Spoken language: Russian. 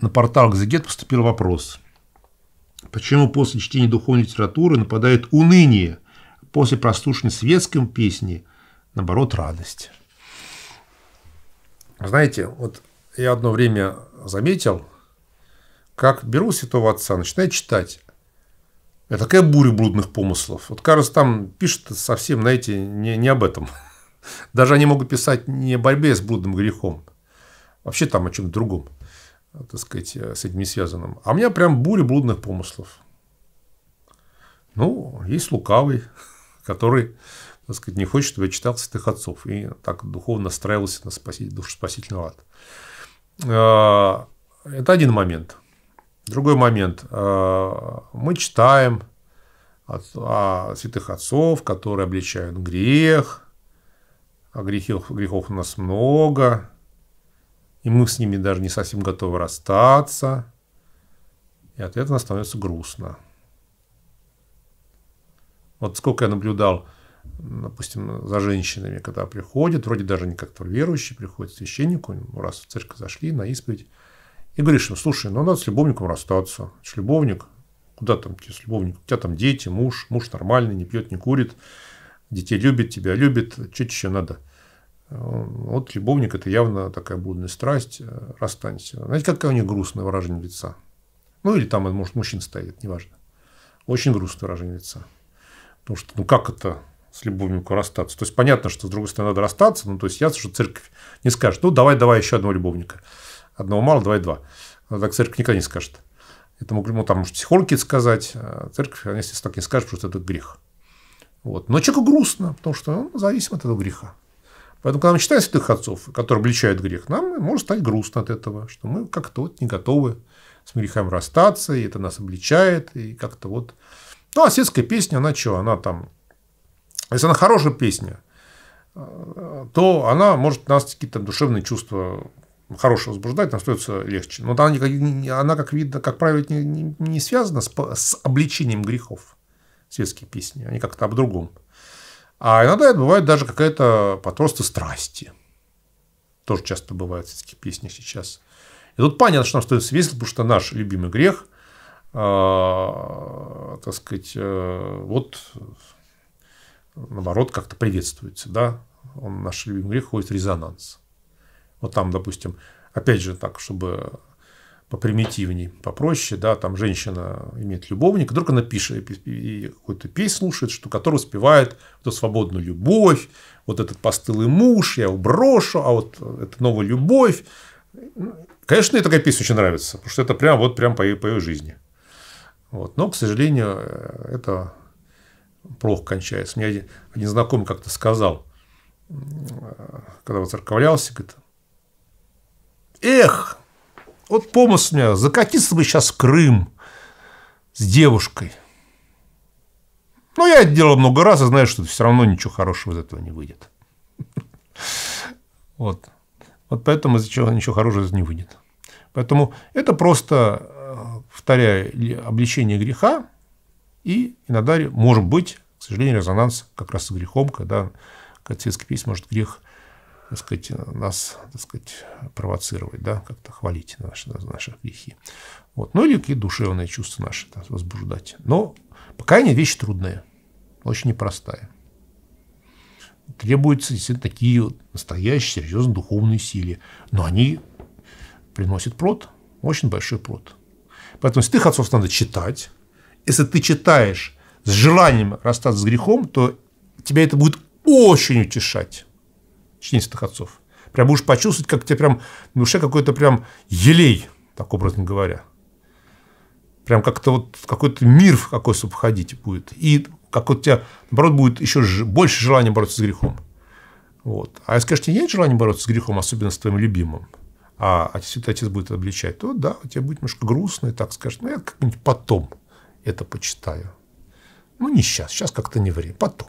на портал «Экзегет» поступил вопрос. Почему после чтения духовной литературы нападает уныние, после прослушивания светской песни, наоборот, радость? Знаете, вот я одно время заметил, как беру святого отца, начинаю читать. Это такая буря блудных помыслов. Вот, кажется, там пишет совсем, знаете, не, не об этом. Даже они могут писать не о борьбе с блудным грехом. Вообще там о чем-то другом. Э, так сказать, э, с этим не связанным. А у меня прям буря блудных помыслов. Ну, есть лукавый, который, так сказать, не хочет, чтобы я читал святых отцов. И так духовно настраивался на спаситель, душеспасительный лад. Э, это один момент. Другой момент. Мы читаем о святых отцов, которые обличают грех. А грехов, грехов у нас много и мы с ними даже не совсем готовы расстаться. И от этого становится грустно. Вот сколько я наблюдал, допустим, за женщинами, когда приходят, вроде даже не как-то верующие, приходят к священнику, ну, раз в церковь зашли, на исповедь, и говоришь, ну, слушай, ну, надо с любовником расстаться. С любовник, куда там тебе с любовником? У тебя там дети, муж, муж нормальный, не пьет, не курит, детей любит, тебя любит, что то еще надо? Вот любовник – это явно такая блудная страсть, э, расстанься. Знаете, какое у них грустное выражение лица? Ну, или там, может, мужчина стоит, неважно. Очень грустное выражение лица. Потому что, ну, как это с любовником расстаться? То есть, понятно, что, с другой стороны, надо расстаться. Ну, то есть, ясно, что церковь не скажет, ну, давай, давай еще одного любовника. Одного мало, давай два. Но а так церковь никогда не скажет. Это могли, ну, там, может, психологи это сказать. А церковь, если так не скажет, просто это грех. Вот. Но человеку грустно, потому что он зависим от этого греха. Поэтому, когда мы читаем святых отцов, которые обличают грех, нам может стать грустно от этого, что мы как-то вот не готовы с грехами расстаться, и это нас обличает, и как-то вот... Ну, а светская песня, она что? Она там... Если она хорошая песня, э, то она может нас какие-то душевные чувства хорошего возбуждать, нам становится легче. Но она, она как видно, как правило, не, не, не связана с, с обличением грехов светские песни. Они как-то об другом. А иногда это бывает даже какая-то потворство страсти. Тоже часто бывает в таких песнях сейчас. И тут понятно, что нам стоит свидетельствовать, потому что наш любимый грех, а, так сказать, э, вот наоборот как-то приветствуется. Да? Он, наш любимый грех ходит в резонанс. Вот там, допустим, опять же так, чтобы попримитивней, попроще, да, там женщина имеет любовника, вдруг она пишет и какую-то песню слушает, что, который успевает эту свободную любовь, вот этот постылый муж, я его брошу, а вот это новая любовь. Ну, конечно, мне такая песня очень нравится, потому что это прям вот прям по ее, по ее жизни. Вот. Но, к сожалению, это плохо кончается. Мне один, знакомый как-то сказал, когда воцерковлялся, говорит, эх, вот помысл у меня, закатиться бы сейчас в Крым с девушкой. Но ну, я это делал много раз и знаю, что все равно ничего хорошего из этого не выйдет. Вот. Вот поэтому из чего ничего хорошего из не выйдет. Поэтому это просто, э, повторяю, обличение греха, и иногда может быть, к сожалению, резонанс как раз с грехом, когда католический письма может грех так сказать, нас, так сказать, провоцировать, да, как-то хвалить наши, наши грехи. Вот. Ну, или какие душевные чувства наши да, возбуждать. Но покаяние – вещь трудная, очень непростая. Требуются действительно такие настоящие, серьезные духовные силы. Но они приносят плод, очень большой плод. Поэтому святых отцов надо читать. Если ты читаешь с желанием расстаться с грехом, то тебя это будет очень утешать чеченистых отцов. Прям будешь почувствовать, как тебе прям в душе какой-то прям елей, так образно говоря. Прям как-то вот какой-то мир в какой то входить будет. И как у тебя, наоборот, будет еще больше желания бороться с грехом. Вот. А если, конечно, нет желания бороться с грехом, особенно с твоим любимым, а отец, отец будет обличать, то да, у тебя будет немножко грустно, и так скажешь, ну, я как-нибудь потом это почитаю. Ну, не сейчас, сейчас как-то не время, потом.